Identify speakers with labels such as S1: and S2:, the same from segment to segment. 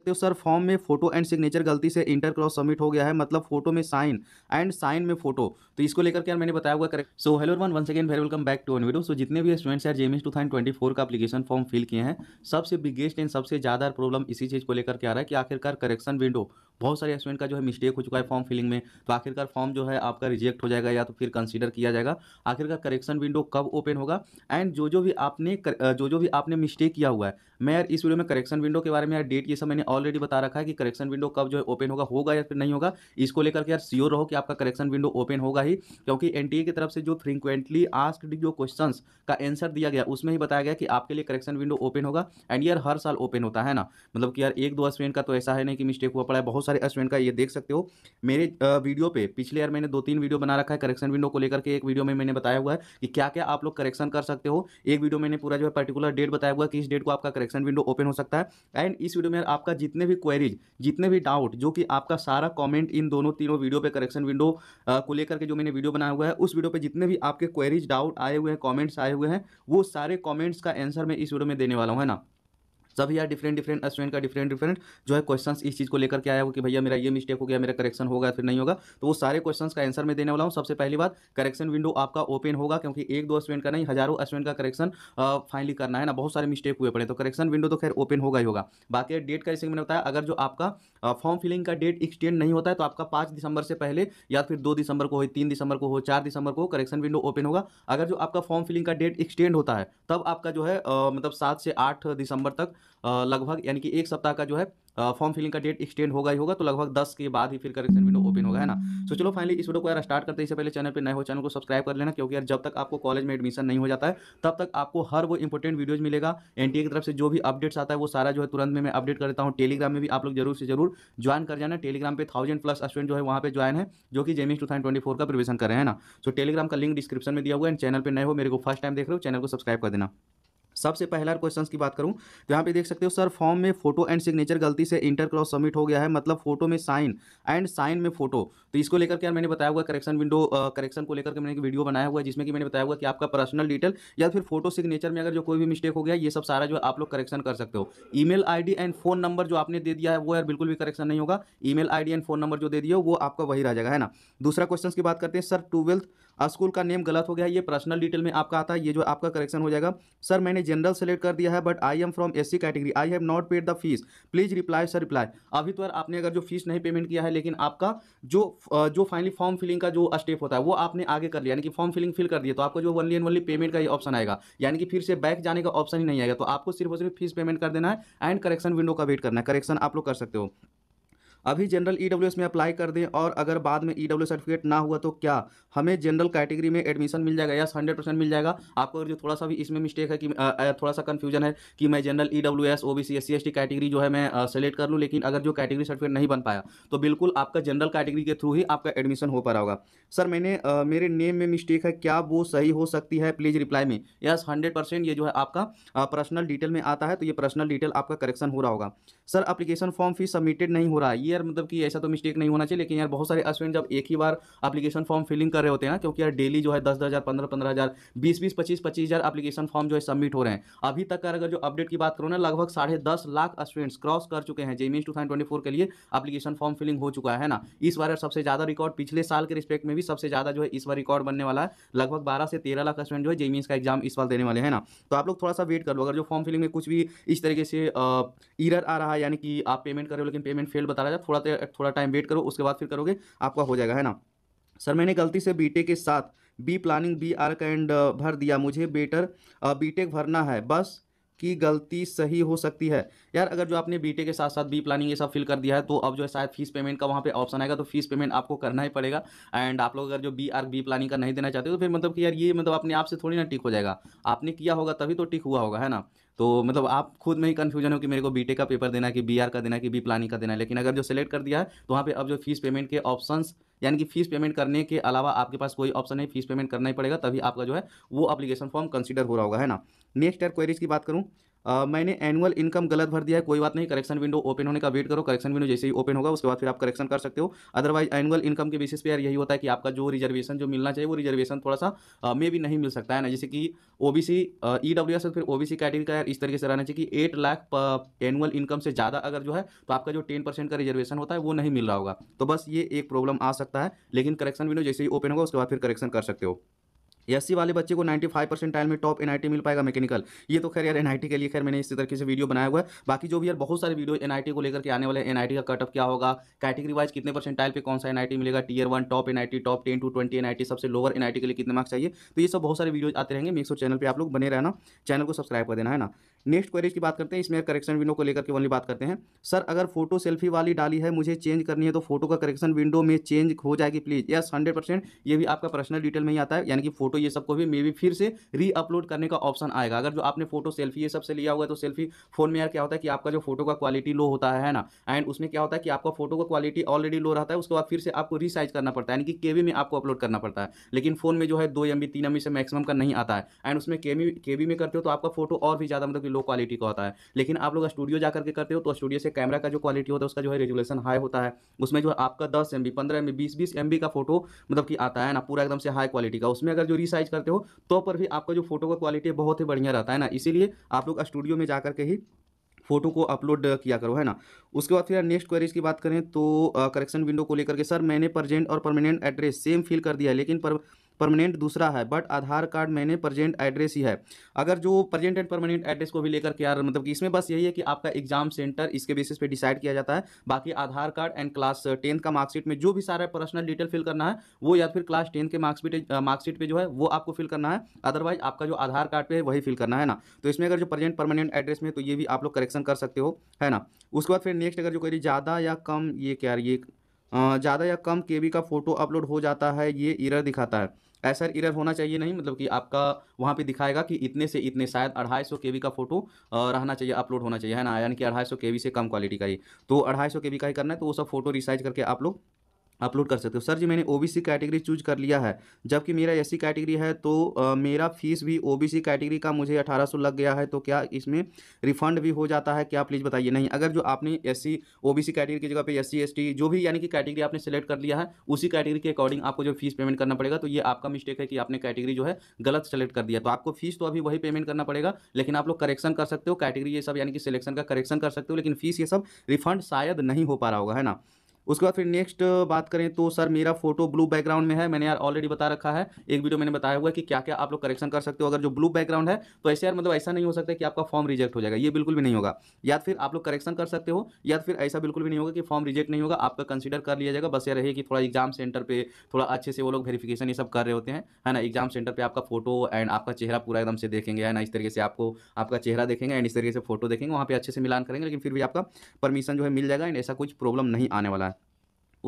S1: सकते हो sir form में फोटो एंड सिग्नेचर गलती से इंटर क्रॉस सबमिट हो गया है मतलब फोटो में साइन एंड साइन में फोटो तो इसको लेकर क्या मैंने बताया हुआ correct so hello one one again very welcome back to video so जितने भी स्टूडेंट्स यार जेमिस टू थाउजेंड ट्वेंटी फोर का अपलीकेशन फॉर्म फिल किए हैं सबसे बिगेस्ट एंड सबसे ज़्यादा प्रॉब्लम इसी चीज़ को लेकर क्या रहा है कि आखिरकार करेक्शन विंडो बहुत सारे स्टूडेंट का जो है मिस्टेक हो चुका है फॉर्म फिलिंग में तो आखिरकार फॉर्म जो है आपका रिजेक्ट हो जाएगा या तो फिर कंसिडर किया जाएगा आखिरकार करेक्शन विंडो कब ओपन होगा एंड जो जो भी आपने जो जो भी आपने मिस्टेक किया हुआ है मैं यार इस वीडियो में करेक्शन विंडो के बारे में यार डेट ये सब मैंने ऑलरेडी बता रखा है कि करेक्शन विंडो कब जो है ओपन होगा होगा या फिर नहीं होगा इसको लेकर के यार श्योर रहो कि आपका करेक्शन विंडो ओपन होगा ही क्योंकि एन की तरफ से जो फ्रीक्वेंटली आस्क्ड जो क्वेश्चन का आंसर दिया गया उसमें ही बताया गया कि आपके लिए करेक्शन विंडो ओपन होगा एंड यार हर साल ओपन होता है ना मतलब कि यार एक दो स्टूडेंट का तो ऐसा है नहीं कि मिस्टेक हुआ पड़ा है बहुत सारे स्टूडेंट का ये देख सकते हो मेरे वीडियो पर पिछले यार मैंने दो तीन वीडियो बना रखा है करेक्शन विंडो को लेकर के एक वीडियो में मैंने बताया हुआ है कि क्या क्या आप लोग करेक्शन कर सकते हो एक वीडियो मैंने पूरा जो है पर्टिकुलर डेट बताया हुआ है कि इस डेट को आपका करेक्शन विंडो ओपन हो सकता है एंड इस वीडियो में आपका जितने भी क्वेरीज जितने भी डाउट जो कि आपका सारा कमेंट इन दोनों तीनों वीडियो पे करेक्शन विंडो को लेकर के जो मैंने वीडियो बनाया हुआ है उस वीडियो पे जितने भी आपके क्वेरीज डाउट आए हुए हैं कॉमेंट्स आए हुए हैं वो सारे कॉमेंट्स का आंसर मैं इस वीडियो में देने वाला हूँ है ना सभी यार डिफरेंट डिफरेंट स्टूडेंट का डिफरेंट डिफरेंट जो है क्वेश्चन इस चीज़ को लेकर के आया हो कि भैया मेरा ये मिस्टेक हो गया मेरा करेक्शन होगा फिर नहीं होगा तो वो सारे क्वेश्चन का आंसर मैं देने वाला हूँ सबसे पहली बात करेक्शन विंडो आपका ओपन होगा क्योंकि एक दो स्टूडेंट का नहीं हजारों स्टूडेंट का करेक्शन फाइनली करना है ना बहुत सारे मिस्टेक हुए पड़े तो करेक्शन विंडो तो खैर ओपन होगा ही होगा बाकी डेट का जैसे मैंने बताया अगर जो आपका फॉर्म फिलिंग का डेट एक्सटेंड नहीं होता है तो आपका पाँच दिसंबर से पहले या फिर दो दिसंबर को हो तीन दिसंबर को हो चार दिसंबर को करेक्शन विंडो ओपन होगा अगर जो आपका फॉर्म फिलिंग का डेट एक्सटेंड होता है तब आपका जो है मतलब सात से आठ दिसंबर तक लगभग यानी कि एक सप्ताह का जो है फॉर्म फिलिंग का डेट एक्सटेंड होगा ही होगा तो लगभग दस के बाद ही फिर करेक्शन विंडो ओपन होगा है ना तो चलो फाइनली इस वीडियो को यार स्टार्ट करते हैं इससे पहले चैनल पे नए हो चैनल को सब्सक्राइब कर लेना क्योंकि यार जब तक आपको कॉलेज में एडमिशन नहीं हो जाता है तब तक आपको हर वो इंपॉर्टेंट वीडियोज मिलेगा एनटीए की तरफ से जो भी अपडेट्स आता है वो सारा जो है तुरंत में मैं अपडेट कर देता हूँ टेलीग्राम में भी आप लोग जरूर से जरूर ज्वाइन कर जाना टेलीग्राम पे थाउजेंड प्लस स्टूडेंट जो है वहाँ पे ज्वाइन है जो कि जेमिस टू का प्रिवेशन कर रहे हैं ना तो टेलीग्राम का लिंक डिस्क्रिप्शन में दिया हुआ है चैनल पर नए हो मेरे को फर्स्ट टाइम देख रहे हो चैनल को सब्सक्राइब कर देना सबसे पहला क्वेश्चन की बात करूँ तो यहाँ पे देख सकते हो सर फॉर्म में फोटो एंड सिग्नेचर गलती से इंटर क्रॉस सबमिट हो गया है मतलब फोटो में साइन एंड साइन में फोटो तो इसको लेकर क्या यार मैंने बताया हुआ करेक्शन विंडो करेक्शन को लेकर के मैंने एक वीडियो बनाया हुआ है जिसमें कि मैंने बताया हुआ कि आपका पर्सनल डिटेल या फिर फोटो सिग्नेचर में अगर जो कोई भी मिस्टेक हो गया ये सब सारा जो आप लोग करेक्शन कर सकते हो email and phone number जो आपने दे दिया है वो यार बिल्कुल भी करेक्शन नहीं होगा email and phone number जो दे दिया वो आपका वही रह जाएगा है ना दूसरा क्वेश्चन की बात करते हैं सर ट्वेल्थ स्कूल का नेम गलत हो गया ये पर्सनल डिटेल में आपका आता है ये जो आपका करेक्शन हो जाएगा सर मैंने जनरल सेलेक्ट कर दिया है but I am from S category I have not paid the fees please reply sir reply अभी तो आपने अगर जो फीस नहीं पेमेंट किया है लेकिन आपका जो जो फाइनली फॉर्म फिलिंग का जो स्टेप होता है वो आपने आगे कर लिया यानी कि फॉर्म फिलिंग फिल कर दिया तो आपको जो वनली एंड वनली पेमेंट का ही ऑप्शन आएगा यानी कि फिर से बैक जाने का ऑप्शन ही नहीं आएगा तो आपको सिर्फ और सिर्फ फीस पेमेंट कर देना है एंड करेक्शन विंडो का वेट करना है करेक्शन आप लोग कर सकते हो अभी जनरल ई e में अप्लाई कर दें और अगर बाद में ई e सर्टिफिकेट ना हुआ तो क्या हमें जनरल कैटेगरी में एडमिशन मिल जाएगा या हंड्रेड परसेंट मिल जाएगा आपको जो थोड़ा सा भी इसमें मिस्टेक है कि थोड़ा सा कन्फ्यूजन है कि मैं general E W S O B S C S T category जो है मैं सेलेक्ट कर लूँ लेकिन अगर जो कैटेगरी सर्टिफिकेट नहीं बन पाया तो बिल्कुल आपका जनरल कैटेगरी के थ्रू ही आपका एडमिशन हो पा रहा होगा सर मैंने मेरे नेम में मिस्टेक है क्या वो सही हो सकती है प्लीज़ रिप्लाई में यस हंड्रेड परसेंट ये जो है आपका पर्सनल डिटेल में आता है तो ये पर्सनल डिटेल आपका करेक्शन हो रहा होगा sir application form fees submitted नहीं हो रहा है ये यार मतलब कि ऐसा तो मिस्टेक नहीं होना चाहिए लेकिन यार बहुत सारे स्टूडेंट जब एक ही बार अपलीकेशन फॉर्म फिलिंग कर रहे होते हैं ना क्योंकि यार डेली जो है दस हज़ार पंद्रह पंद्रह हज़ार बीस बीस पच्चीस पच्चीस हज़ार अपलीकेशन फॉर्म जो है सबमिट हो रहे हैं अभी तक अगर जो अपडेट की बात करो ना लगभग साढ़े दस लाख स्टूडेंट्स क्रॉस कर चुके हैं जेमीस टू ट्वेंटी के लिए अपलीकेशन फॉर्म फिलिंग हो चुका है ना इस बार सबसे ज़्यादा रिकॉर्ड पिछले साल के रिस्पेक्ट में भी सबसे ज़्यादा जो है इस बार रिकॉर्ड बनने वाला है लगभग बारह से तेरह लाख स्टूडेंट जो है जेमीस का एग्जाम इस बार देने वाले हैं ना तो आप लोग थोड़ा सा वेट कर लो अगर जो फॉर्म फिलिंग में कुछ भी इस तरीके से ईरर आ रहा है यानी कि आप पेमेंट कर रहे हो लेकिन पेमेंट फेल बता रहा जाएगा थोड़ा थोड़ा टाइम वेट करो उसके बाद फिर करोगे आपका हो जाएगा है ना सर मैंने गलती से बीटेक के साथ B planning B arch and भर दिया मुझे बेटर बीटेक भरना है बस की गलती सही हो सकती है यार अगर जो आपने बीटे के साथ साथ बी प्लानिंग ये सब फिल कर दिया है तो अब जो है शायद फीस पेमेंट का वहाँ पे ऑप्शन आएगा तो फीस पेमेंट आपको करना ही पड़ेगा एंड आप लोग अगर जो बी आर बी प्लानिंग का नहीं देना चाहते तो फिर मतलब कि यार ये मतलब अपने आप से थोड़ी ना टिक हो जाएगा आपने किया होगा तभी तो टिक हुआ होगा है ना तो मतलब आप खुद में ही कन्फ्यूजन हो कि मेरे को बी का पेपर देना है कि बी का देना है कि बी प्लानिंग का देना है लेकिन अगर जो सेलेक्ट कर दिया है तो वहाँ पर अब जो फीस पेमेंट के ऑप्शन यानी कि फीस पेमेंट करने के अलावा आपके पास कोई ऑप्शन नहीं फीस पेमेंट करना ही पड़ेगा तभी आपका जो है वो अप्लीकेशन फॉर्म कंसिडर हो रहा होगा है ना नेक्स्ट ईयर क्वेरीज की बात करूँ Uh, मैंने एनुअल इनकम गलत भर दिया है कोई बात नहीं करेक्शन विंडो ओपन होने का वेट करो करेक्शन विंडो जैसे ही ओपन होगा उसके बाद फिर आप करेक्शन कर सकते हो अदरवाइज एनुअल इनकम के बेसिस पे यार यही होता है कि आपका जो रिजर्वेशन जो मिलना चाहिए वो रिजर्वेशन थोड़ा सा मे भी नहीं मिल सकता है ना जैसे कि O B C E W S फिर ओ बी सी कैटेगरी का यार इस तरीके से रहना चाहिए कि एट लाख एनुअल इनकम से ज़्यादा अगर जो है तो आपका जो टेन परसेंट का रिजर्वेशन होता है वो नहीं मिल रहा होगा तो बस ये एक प्रॉब्लम आ सकता है लेकिन करेक्शन विंडो जैसे ही ओपन होगा उसके बाद फिर करेक्शन कर सकते हो एस वाले बच्चे को 95 फाइव परसेंट टाइल में टॉप एनआईटी मिल पाएगा मैकेनिकल ये तो खैर यार एनआईटी के लिए खैर मैंने इसी तरीके से वीडियो बनाया हुआ है बाकी जो भी यार बहुत सारे वीडियो एनआईटी को लेकर के आने वाले एनआईटी का कटअप क्या होगा कैटेगरी वाइज कितने परसेंट टाइल पर कौन सा एनआईटी मिलेगा tier one top NIT top ten to twenty NIT सबसे लोअर एनआईटी के लिए कितने मार्क्स चाहिए तो ये सब बहुत सारे वीडियो आते रहेंगे मेक्सो चैनल पर आप लोग बने रहना चैनल को सब्सक्राइब कर देना है ना नेक्स्ट क्वेरीज की बात करते हैं इसमें करेक्शन विंडो को लेकर के वाली बात करते हैं सर अगर फोटो सेल्फी वाली डाली है मुझे चेंज करनी है तो फोटो का करेक्शन विंडो में चेंज हो जाएगी प्लीज यस हंड्रेड परसेंट ये भी आपका पर्सनल डिटेल में ही आता है यानी कि फोटो ये सबको भी मे बी फिर से री अपलोड करने का ऑप्शन आएगा अगर जो आपने फोटो सेल्फी ये सब से लिया हुआ है तो सेल्फी फोन में यार क्या होता है कि आपका जो फोटो का क्वालिटी लो होता है ना एंड उसमें क्या होता है कि आपका फोटो का क्वालिटी ऑलरेडी लो रहता है उसके बाद फिर से आपको रिसाइज करना पड़ता है यानी कि केवी में आपको अपलोड करना पड़ता है लेकिन फोन में जो है दो एम बी तीन एम बी से मैक्सिमम का नहीं आता है एंड उसमें केवी केबी में करते हो तो आपका फोटो और भी ज़्यादा मतलब लो क्वालिटी का होता है लेकिन आप लोग स्टूडियो जा करके करते हो तो स्टूडियो से कैमरा का जो क्वालिटी होता है उसका जो है रेजुलेशन हाई होता है उसमें जो आपका दस एम बी पंद्रह एम बी बीस बीस एम बी का फोटो मतलब कि आता है ना पूरा एकदम से हाई क्वालिटी का उसमें अगर जो रिसाइज करते हो तो पर भी आपका जो फोटो का क्वालिटी बहुत ही बढ़िया रहता है ना इसीलिए आप लोग स्टूडियो में जा करके ही फोटो को अपलोड किया करो है ना उसके बाद फिर नेक्स्ट क्वेरीज की बात करें तो करेक्शन विंडो को लेकर के सर मैंने प्रजेंट और परमानेंट एड्रेस सेम फिल कर दिया लेकिन पर परमानेंट दूसरा है बट आधार कार्ड मैंने प्रेजेंट एड्रेस ही है अगर जो प्रेजेंट एंड परमानेंट एड्रेस को भी लेकर के यार मतलब कि इसमें बस यही है कि आपका एग्जाम सेंटर इसके बेसिस पे डिसाइड किया जाता है बाकी Aadhaar card and class tenth का मार्कशीट में जो भी सारा पर्सनल डिटेल फिल करना है वो या फिर क्लास टेंथ के मार्क्सिट मार्कशीट पर जो है वो आपको फिल करना है अदरवाइज आपका जो आधार कार्ड पर वही फिल करना है ना तो इसमें अगर जो प्रेजेंट परमानेंट एड्रेस में तो ये भी आप लोग करेक्शन कर सकते हो है ना उसके बाद फिर नेक्स्ट अगर जो कह रही ज़्यादा या कम ये क्या ये ज़्यादा या कम के का फ़ोटो अपलोड हो जाता है ये इरर दिखाता है ऐसा इरर होना चाहिए नहीं मतलब कि आपका वहाँ पे दिखाएगा कि इतने से इतने शायद अढ़ाई सौ का फ़ोटो रहना चाहिए अपलोड होना चाहिए है ना यानी कि अढ़ाई सौ से कम क्वालिटी का ही तो अढ़ाई सौ का ही करना है तो वो सब फोटो रिसाइज करके आप लोग अपलोड कर सकते हो सर जी मैंने ओबीसी कैटेगरी चूज कर लिया है जबकि मेरा एससी कैटेगरी है तो आ, मेरा फीस भी ओबीसी कैटेगरी का मुझे 1800 लग गया है तो क्या इसमें रिफंड भी हो जाता है क्या प्लीज़ बताइए नहीं अगर जो आपने एससी ओबीसी कैटेगरी की जगह पे एससी एसटी जो भी यानी कि कैटेगरी आपने सेलेक्ट कर लिया है उसी कैटेगरी के अकॉर्डिंग आपको जो फीस पेमेंट करना पड़ेगा तो ये आपका मिस्टेक है कि आपने कैटेगरी जो है गलत सेलेक्ट कर दिया तो आपको फीस तो अभी वही पेमेंट करना पड़ेगा लेकिन आप लोग करेक्शन कर सकते हो कैटेगरी ये सब यानी कि सिलेक्शन का करेक्शन कर सकते हो लेकिन फीस ये सब रिफंड शायद नहीं हो पा रहा होगा है ना उसके बाद फिर नेक्स्ट बात करें तो सर मेरा फोटो ब्लू बैकग्राउंड में है मैंने यार ऑलरेडी बता रखा है एक वीडियो मैंने बताया हुआ है कि क्या क्या आप लोग करेक्शन कर सकते हो अगर जो ब्लू बैकग्राउंड है तो ऐसे यार मतलब ऐसा नहीं हो सकता कि आपका फॉर्म रिजेक्ट हो जाएगा ये बिल्कुल भी नहीं होगा या फिर आप लोग करेक्शन कर सकते हो या फिर ऐसा बिल्कुल भी नहीं होगा कि फॉर्म रिजेक्ट नहीं होगा आपका कंसिडर कर लिया जाएगा बस ये रहे कि थोड़ा एग्जाम सेंटर पर थोड़ा अच्छे से वो लोग वेरीफिकेशन ये सब कर रहे होते हैं है ना एग्जाम सेंटर पर आपका फोटो एंड आपका चेहरा पूरा एकदम से देखेंगे है ना इस तरीके से आपको आपका चेहरा देखेंगे एंड इस तरीके से फोटो देखेंगे वहाँ पर अच्छे से मिलान करेंगे लेकिन फिर भी आपका परमिशन जो है मिल जाएगा एंड ऐसा कुछ प्रॉब्लम नहीं आने वाला है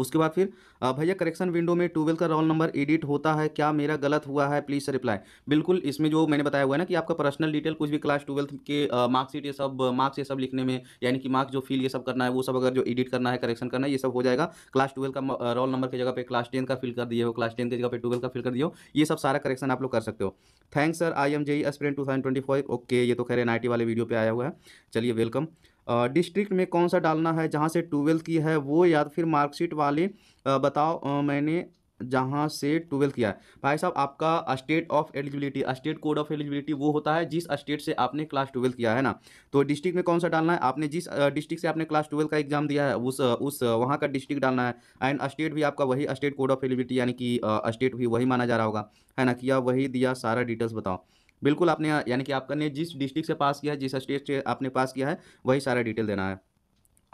S1: उसके बाद फिर भैया करेक्शन विंडो में ट्यूबवेल का रोल नंबर एडिट होता है क्या मेरा गलत हुआ है प्लीज़ रिप्लाई बिल्कुल इसमें जो मैंने बताया हुआ है ना कि आपका पर्सनल डिटेल कुछ भी क्लास ट्वेल्थ के मार्कशीट ये सब मार्क्स ये सब लिखने में यानी कि मार्क्स जो फील ये सब करना है वो सब अगर जो एडिट करना है करेक्शन करना है ये सब हो जाएगा क्लास ट्वेल्व का रोल नंबर की जगह पर क्लास टेन का फिल कर दिए हो क्लास टेन की जगह पर ट्वेल्व का फिल कर दिए हो ये सब सारा करेक्शन आप लोग कर सकते हो thanks sir I am JEE aspirant two thousand twenty okay ये तो खेरे एन आई टी वाले वीडियो पर आया हुआ है चलिए वेलकम डिस्ट्रिक्ट में कौन सा डालना है जहाँ से ट्वेल्थ की है वो या फिर मार्कशीट वाले बताओ मैंने जहाँ से ट्वेल्थ किया है भाई साहब आपका state of eligibility state code of eligibility वो होता है जिस स्टेट से आपने क्लास ट्वेल्थ किया है ना तो डिस्ट्रिक्ट में कौन सा डालना है आपने जिस डिस्ट्रिक्ट से आपने क्लास ट्वेल्व का एग्जाम दिया है उस उस वहाँ का डिस्ट्रिक्ट डालना है एंड स्टेट भी आपका वही स्टेट कोड ऑफ एलिजिबिलिटी यानी कि स्टेट भी वही माना जा रहा होगा है ना किया वही दिया सारा डिटेल्स बताओ बिल्कुल आपने यानी कि आपका ने जिस डिस्ट्रिक्ट से पास किया है जिस स्टेट से आपने पास किया है वही सारा डिटेल देना है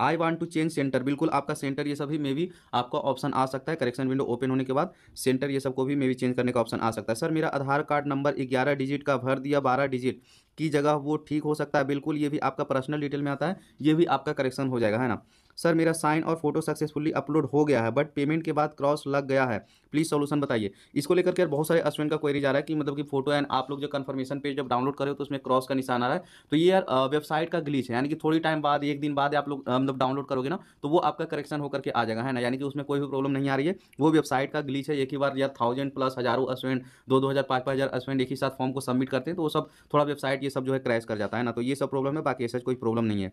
S1: I want to change centre बिल्कुल आपका सेंटर ये सभी मे भी आपका ऑप्शन आ सकता है करेक्शन विंडो ओपन होने के बाद सेंटर ये सबको भी मे भी चेंज करने का ऑप्शन आ सकता है सर मेरा आधार कार्ड नंबर ग्यारह डिजिट का भर दिया बारह डिजिट की जगह वो ठीक हो सकता है बिल्कुल ये भी आपका पर्सनल डिटेल में आता है ये भी आपका करेक्शन हो जाएगा है ना सर मेरा साइन और फोटो सक्सेसफुली अपलोड हो गया है बट पेमेंट के बाद क्रॉस लग गया है प्लीज़ सोल्यूशन बताइए इसको लेकर के बहुत सारे स्टूडेंट का क्वेरी जा रहा है कि मतलब कि फोटो एंड आप लोग जो कन्फर्मेशन पेज जब डाउनलोड करें तो उसमें क्रॉस का निशान आ रहा है तो ये यार वेबसाइट का ग्लीच है यानी कि थोड़ी टाइम बाद एक दिन बाद आप लोग मतलब डाउनलोड करोगे ना तो वो आपका करेक्शन होकर के आ जाएगा है ना यानी कि उसमें कोई भी प्रॉब्लम नहीं आ रही है वो वेबसाइट का ग्लीच है एक ही बार या थाउजेंड प्लस हजारों स्टूडेंट दो दो हज़ार पाँच पाँच हज़ार स्टूडेंट एक ही साथ फॉर्म को सबमिट करते हैं तो वो सब थोड़ा वेबसाइट ये सब जो है क्रैश कर जाता है ना तो ये सब प्रॉब्लम है बाकी ऐसा कोई प्रॉब्लम नहीं है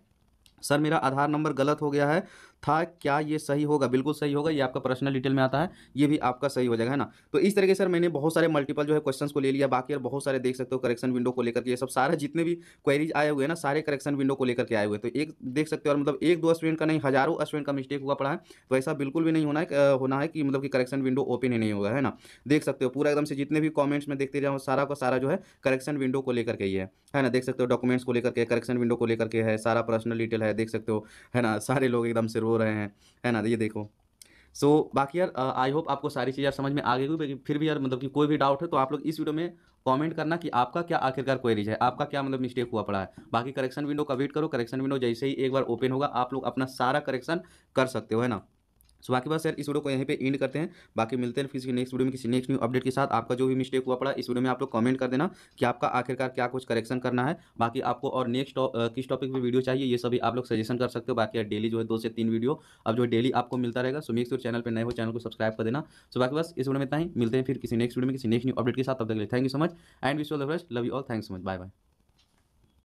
S1: सर मेरा आधार नंबर गलत हो गया है था क्या ये सही होगा बिल्कुल सही होगा ये आपका पर्सनल डिटेल में आता है ये भी आपका सही हो जाएगा है ना तो इस तरीके से सर मैंने बहुत सारे मल्टीपल जो है क्वेश्चंस को ले लिया बाकी और बहुत सारे देख सकते हो करेक्शन विंडो को लेकर के ये सब सारे जितने भी क्वेरीज आए हुए हैं ना सारे करेक्शन विंडो को लेकर के आए हुए तो एक देख सकते हो और मतलब एक दो स्टूडेंट का नहीं हजारों स्टूडेंट का मिस्टेक हुआ पड़ा है तो ऐसा बिल्कुल भी नहीं होना है होना है कि मतलब कि करेक्शन विंडो ओपन ही नहीं हुआ है ना देख सकते हो पूरा एकदम से जितने भी कॉमेंट्स में देखते जाओ सारा का सारा जो है करेक्शन विंडो को लेकर के ही है ना देख सकते हो डॉक्यूमेंट्स को लेकर के करेक्शन विंडो को लेकर के है सारा पर्सनल डिटेल है है देख सकते हो है ना सारे लोग एकदम से रो रहे हैं है ना ये देखो सो so, बाकी यार आई होप आपको सारी चीज़ यार समझ में आ गई होगी फिर भी यार मतलब कि कोई भी डाउट है तो आप लोग इस वीडियो में कमेंट करना कि आपका क्या आखिरकार क्वेरीज है आपका क्या मतलब मिस्टेक हुआ पड़ा है बाकी करेक्शन विंडो का वेट करो करेक्शन विंडो जैसे ही एक बार ओपन होगा आप लोग अपना सारा करेक्शन कर सकते हो है ना सो बाकी बस यार इस वीडियो को यहीं पे एंड करते हैं बाकी मिलते हैं फिर किसी नेक्स्ट वीडियो में किसी नेक्स्ट न्यू अपडेट के साथ आपका जो भी मिस्टेक हुआ पड़ा इस वीडियो में आप लोग कमेंट कर देना कि आपका आखिरकार क्या कुछ करेक्शन करना है बाकी आपको और नेक्स्ट किस टॉपिक पर वीडियो चाहिए ये सभी आप लोग सजेशन कर सकते हो बाकी यार डेली जो है दो से तीन वीडियो अब जो डेली आपको मिलता रहेगा सो मेक चैनल पर नए हो चैनल को सब्सक्राइब कर देना सो बाकी बस इस वीडियो में इतना ही मिलते हैं फिर किसी नेक्स्ट वीडियो में किसी नेक्स्ट न्यू अपडेट के साथ तब तक thank you so much and wish all the best love you all thanks so much bye bye